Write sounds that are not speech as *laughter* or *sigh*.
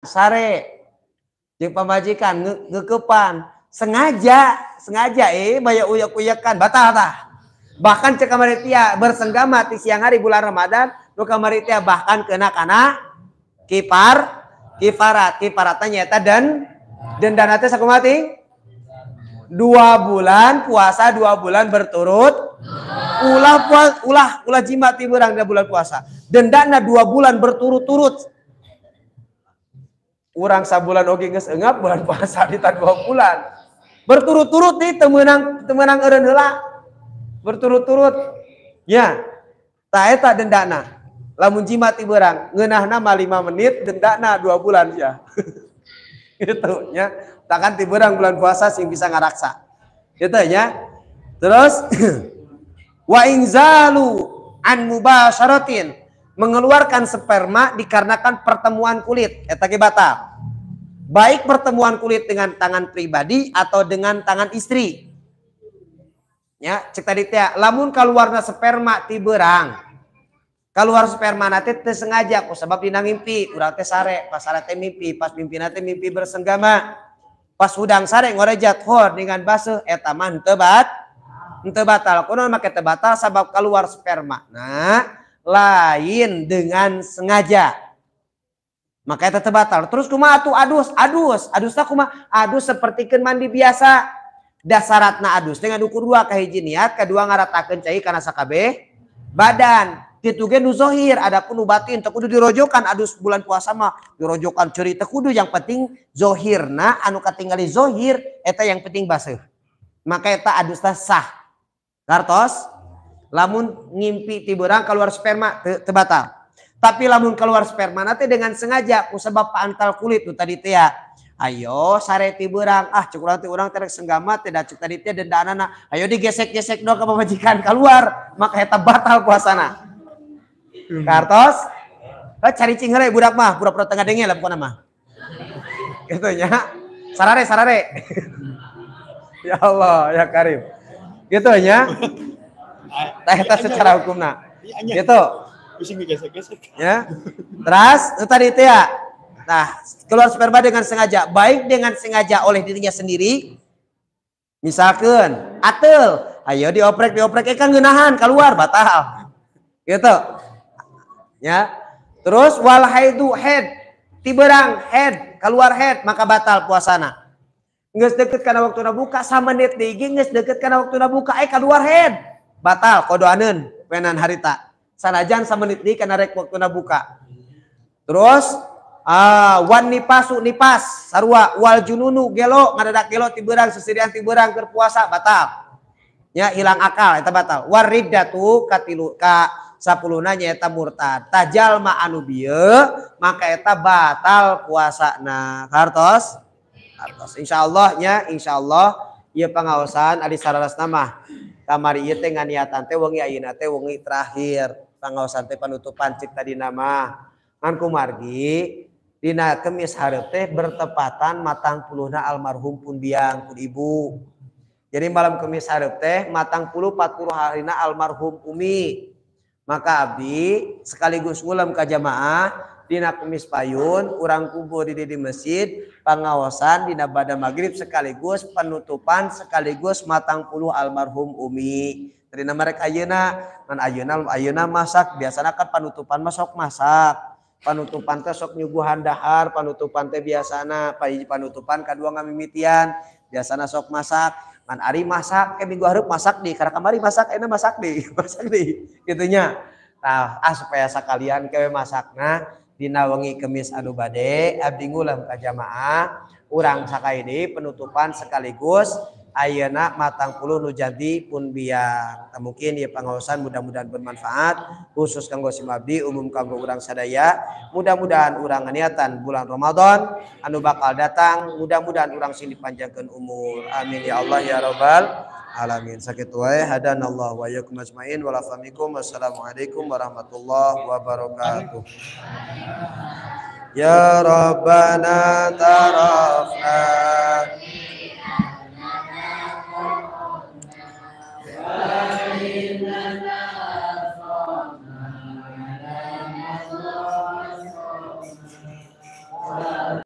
sare jeung pamajikan nge ngekepan sengaja sengaja eh banyak uyak-uyakan batal tah bahkan cek kamaritia bersenggama di siang hari bulan Ramadan lu kamaritia bahkan kena kana kipar kiparat, kiparatnya nyata dan dendana teh mati, dua bulan puasa dua bulan berturut ulah puas ulah ulah jimat tiburang dua bulan puasa dendana dua bulan berturut-turut Urang sabulan oge geus engap bulan puasa di dua bulan. Berturut-turut nih temenang temenang eureun heula. Berturut-turut. Ya. Tak eta dendana. Lamun jimat beurang, ngeunahna mah 5 menit dendana 2 bulan *laughs* gitu, ya. gitu nya. ti tiberang bulan puasa sing bisa ngaraksa. Gitu ya. Terus *clears throat* wa inzalu an mubasharatin mengeluarkan sperma dikarenakan pertemuan kulit etake batal baik pertemuan kulit dengan tangan pribadi atau dengan tangan istri ya cek tadi ya lamun warna sperma tiberang kalau keluar sperma nanti sengaja ku sebab dina mimpi urang teh sare pas sare teh mimpi pas mimpi nanti mimpi bersenggama pas udang sare ngorejat hor dengan basuh etaman tebat henteu batal kuno make teu keluar sperma nah lain dengan sengaja. Maka itu batal. Terus kuma atuh adus, adus, adusna kuma adus sapertikeun mandi biasa. Dasaratna adus dengan ukur dua kahiji niat, kedua ngaratakeun cai kana sakabe badan. Titugen nu zohir, adapun nu batin, teu kudu dirojokan adus bulan puasa mah dirojokan curi teu kudu yang penting zohirna anu katinggali zohir eta yang penting baseuh. Maka eta adusna sah. Kartos Lamun ngimpi tiburang keluar sperma te, tebatal. Tapi lamun keluar sperma nanti dengan sengaja sebab pantal kulit tuh tadi teh ya. Ayo sare tiburang ah cukup nanti orang terek senggama tidak cukup tadi teh denda anak. Ayo digesek-gesek dong ke pemajikan keluar maka heta batal puasana. Kartos oh, cari cingere ya, budak mah pura-pura tengah dengen lah pokoknya mah. Gitu ya. Sarare sarare. *laughs* ya Allah ya Karim. Gitu ya. Tah iya, secara secara iya. nak, iya, Gitu. Ya. Terus tadi itu ya. Nah, keluar sperma dengan sengaja, baik dengan sengaja oleh dirinya sendiri. Misalkan, atel, ayo dioprek dioprek ikan eh, genahan keluar batal. Gitu. Ya. Terus wal itu head tiberang head keluar head maka batal puasana. Nges deket karena waktu nabuka sama net digi, nges deket karena waktu nabuka, eh keluar head batal kodoanen penan harita sanajan samenit di karena rek waktu buka terus ah uh, wan nipasu nipas sarua wal jununu gelo ngadadak gelo tiberang sesirian tiberang berpuasa batal Ya hilang akal eta batal waridatu katilu ka nanya eta murtad tajal ma anu maka eta batal na. hartos hartos insyaallah nya insyaallah ya pengawasan adi sararasna nama kamari ieu teh nganiatan teh wengi ayeuna teh wengi terakhir pangaosan teh panutupan cik tadi nama ngan kumargi dina kemis hareup teh bertepatan matang puluhna almarhum pun biang pun ibu jadi malam kemis hareup teh matang puluh 40 harina almarhum umi maka abdi sekaligus ulam ka jamaah dina kumis payun, urang kubur di di masjid, pengawasan dina badan maghrib sekaligus penutupan sekaligus matang puluh almarhum Umi. Dari nama rek ayuna, nan ayuna, ayuna masak, biasanya kan penutupan masuk masak. Penutupan teh sok nyuguhan dahar, penutupan teh biasana, pahiji penutupan kedua ngamimitian, biasana sok masak. Man ari masak, eh minggu harap masak di, karena kamari masak, enak masak di, *laughs* masak di, gitunya. Nah, ah supaya sekalian masak nah dinawangi kemis anu bade abdi ngulam ka jamaah urang sakaidi penutupan sekaligus nak matang puluh nu jadi pun biar nah, Mungkin ya pengawasan mudah-mudahan bermanfaat khusus kanggo simabdi umum kanggo urang sadaya. Mudah-mudahan urang niatan bulan Ramadan anu bakal datang mudah-mudahan urang sini panjangkan umur. Amin ya Allah ya rabbal alamin. Sakit wae hadanallahu wa yakum asmain wa lafamikum. Wassalamualaikum warahmatullahi wabarakatuh. Ya Rabbana tarafna